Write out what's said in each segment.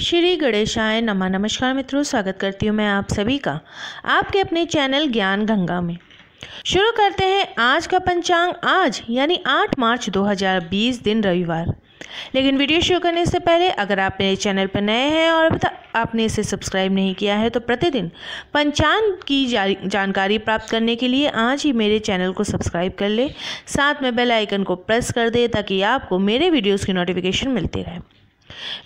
श्री गणेशाय नमा नमस्कार मित्रों स्वागत करती हूँ मैं आप सभी का आपके अपने चैनल ज्ञान गंगा में शुरू करते हैं आज का पंचांग आज यानी 8 मार्च 2020 दिन रविवार लेकिन वीडियो शुरू करने से पहले अगर आप मेरे चैनल पर नए हैं और अब तक आपने इसे सब्सक्राइब नहीं किया है तो प्रतिदिन पंचांग की जानकारी प्राप्त करने के लिए आज ही मेरे चैनल को सब्सक्राइब कर ले साथ में बेल आइकन को प्रेस कर दे ताकि आपको मेरे वीडियोज़ की नोटिफिकेशन मिलती रहे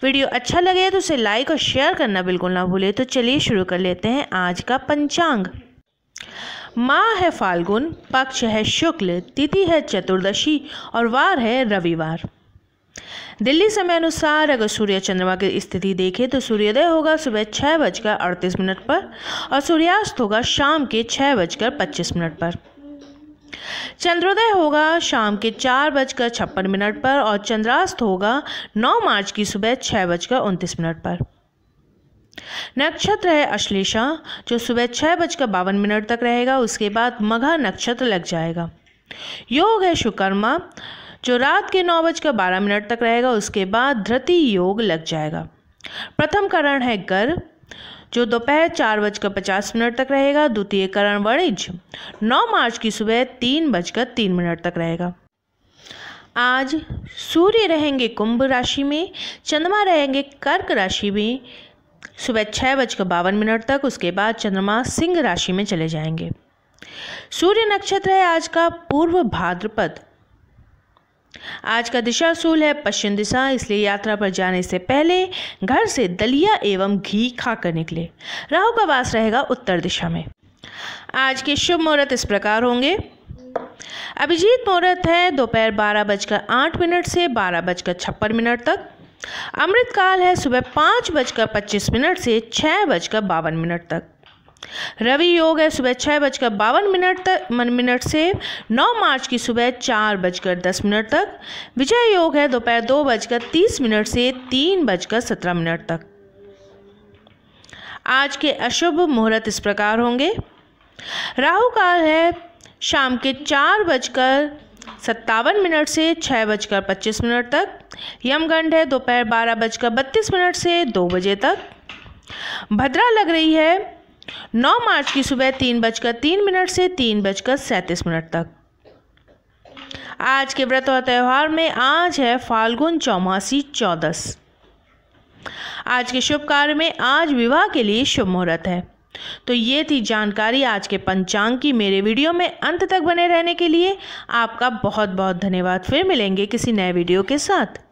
वीडियो अच्छा लगे तो उसे लाइक और शेयर करना बिल्कुल ना भूले तो चलिए शुरू कर लेते हैं आज का पंचांग माह है फाल्गुन पक्ष है शुक्ल तिथि है चतुर्दशी और वार है रविवार दिल्ली समय अनुसार अगर सूर्य चंद्रमा की स्थिति देखें तो सूर्योदय होगा सुबह छः बजकर अड़तीस मिनट पर और सूर्यास्त होगा शाम के छः बजकर पच्चीस मिनट पर चंद्रोदय होगा शाम के चार बजकर छप्पन मिनट पर और चंद्रास्त होगा नौ मार्च की सुबह छः बजकर उनतीस मिनट पर नक्षत्र है अश्लेषा जो सुबह छः बजकर बावन मिनट तक रहेगा उसके बाद मघा नक्षत्र लग जाएगा योग है शुकर्मा जो रात के नौ बजकर बारह मिनट तक रहेगा उसके बाद धृति योग लग जाएगा प्रथम करण है गर्भ जो दोपहर चार बजकर पचास मिनट तक रहेगा द्वितीयकरण वाणिज्य नौ मार्च की सुबह तीन बजकर तीन मिनट तक रहेगा आज सूर्य रहेंगे कुंभ राशि में चंद्रमा रहेंगे कर्क राशि में सुबह छः बजकर बावन मिनट तक उसके बाद चंद्रमा सिंह राशि में चले जाएंगे सूर्य नक्षत्र है आज का पूर्व भाद्रपद आज का दिशा असूल है पश्चिम दिशा इसलिए यात्रा पर जाने से पहले घर से दलिया एवं घी खाकर निकले राहु का वास रहेगा उत्तर दिशा में आज के शुभ मुहूर्त इस प्रकार होंगे अभिजीत मुहूर्त है दोपहर बारह बजकर आठ मिनट से बारह बजकर छप्पन मिनट तक अमृतकाल है सुबह पाँच बजकर पच्चीस मिनट से छः बजकर बावन मिनट तक रवि योग है सुबह छः बजकर बावन मिनट तक मिनट से नौ मार्च की सुबह चार बजकर दस मिनट तक विजय योग है दोपहर दो, दो बजकर तीस मिनट से तीन बजकर सत्रह मिनट तक आज के अशुभ मुहूर्त इस प्रकार होंगे राहु काल है शाम के चार बजकर सत्तावन मिनट से छः बजकर पच्चीस मिनट तक यमगंड है दोपहर बारह बजकर बत्तीस मिनट से दो बजे तक भद्रा लग रही है 9 मार्च की सुबह तीन बजकर तीन मिनट से तीन बजकर सैंतीस मिनट तक आज के व्रत और त्यौहार में आज है फाल्गुन चौमासी चौदस आज के शुभ कार्य में आज विवाह के लिए शुभ मुहूर्त है तो ये थी जानकारी आज के पंचांग की मेरे वीडियो में अंत तक बने रहने के लिए आपका बहुत बहुत धन्यवाद फिर मिलेंगे किसी नए वीडियो के साथ